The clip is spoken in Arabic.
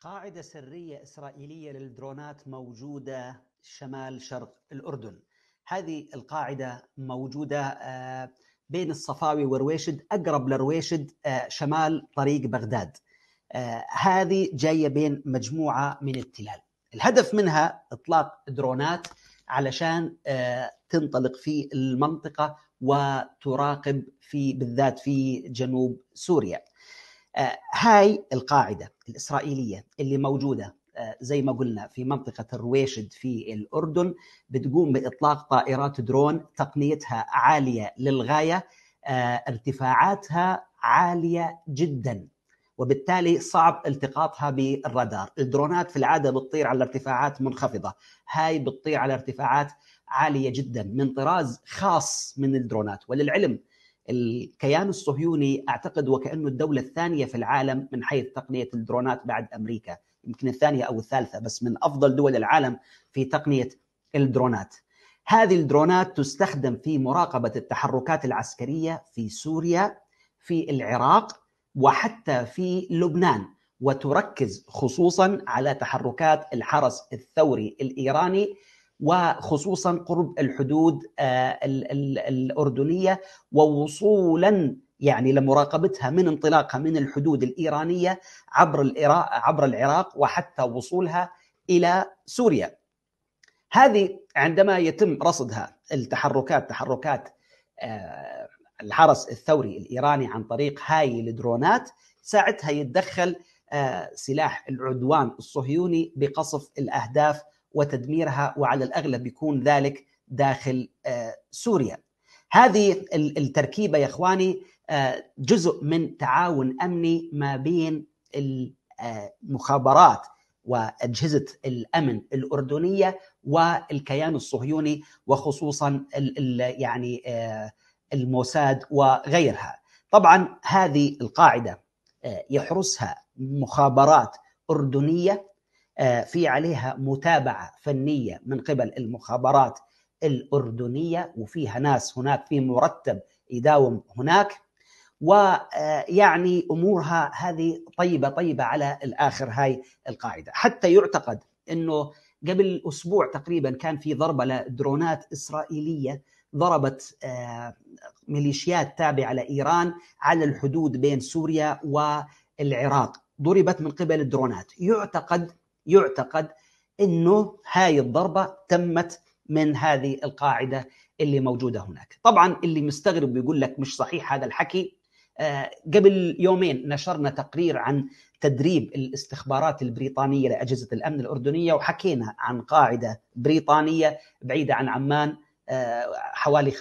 قاعدة سرية إسرائيلية للدرونات موجودة شمال شرق الأردن هذه القاعدة موجودة آه، بين الصفاوي ورويشد أقرب لرويشد آه، شمال طريق بغداد آه، هذه جاية بين مجموعة من التلال الهدف منها إطلاق درونات علشان تنطلق في المنطقة وتراقب في بالذات في جنوب سوريا آه، هاي القاعدة الإسرائيلية اللي موجودة آه، زي ما قلنا في منطقة الرويشد في الأردن بتقوم بإطلاق طائرات درون تقنيتها عالية للغاية آه، ارتفاعاتها عالية جدا وبالتالي صعب التقاطها بالرادار الدرونات في العادة بتطير على ارتفاعات منخفضة هاي بتطير على ارتفاعات عالية جدا من طراز خاص من الدرونات وللعلم الكيان الصهيوني اعتقد وكانه الدوله الثانيه في العالم من حيث تقنيه الدرونات بعد امريكا يمكن الثانيه او الثالثه بس من افضل دول العالم في تقنيه الدرونات هذه الدرونات تستخدم في مراقبه التحركات العسكريه في سوريا في العراق وحتى في لبنان وتركز خصوصا على تحركات الحرس الثوري الايراني وخصوصا قرب الحدود آه، الاردنيه ووصولا يعني لمراقبتها من انطلاقها من الحدود الايرانيه عبر العراق عبر العراق وحتى وصولها الى سوريا. هذه عندما يتم رصدها التحركات تحركات آه، الحرس الثوري الايراني عن طريق هاي الدرونات ساعتها يتدخل آه، سلاح العدوان الصهيوني بقصف الاهداف وتدميرها وعلى الاغلب يكون ذلك داخل آه، سوريا. هذه التركيبه يا اخواني آه، جزء من تعاون امني ما بين المخابرات آه، واجهزه الامن الاردنيه والكيان الصهيوني وخصوصا يعني الموساد وغيرها. طبعا هذه القاعده يحرسها مخابرات اردنيه آه، في عليها متابعه فنيه من قبل المخابرات الاردنيه وفيها ناس هناك في مرتب يداوم هناك ويعني آه، امورها هذه طيبه طيبه على الاخر هاي القاعده حتى يعتقد انه قبل اسبوع تقريبا كان في ضربه لدرونات اسرائيليه ضربت آه، ميليشيات تابعه لايران على الحدود بين سوريا والعراق ضربت من قبل الدرونات يعتقد يعتقد انه هاي الضربه تمت من هذه القاعده اللي موجوده هناك. طبعا اللي مستغرب بيقول لك مش صحيح هذا الحكي آه، قبل يومين نشرنا تقرير عن تدريب الاستخبارات البريطانيه لاجهزه الامن الاردنيه وحكينا عن قاعده بريطانيه بعيده عن عمان آه، حوالي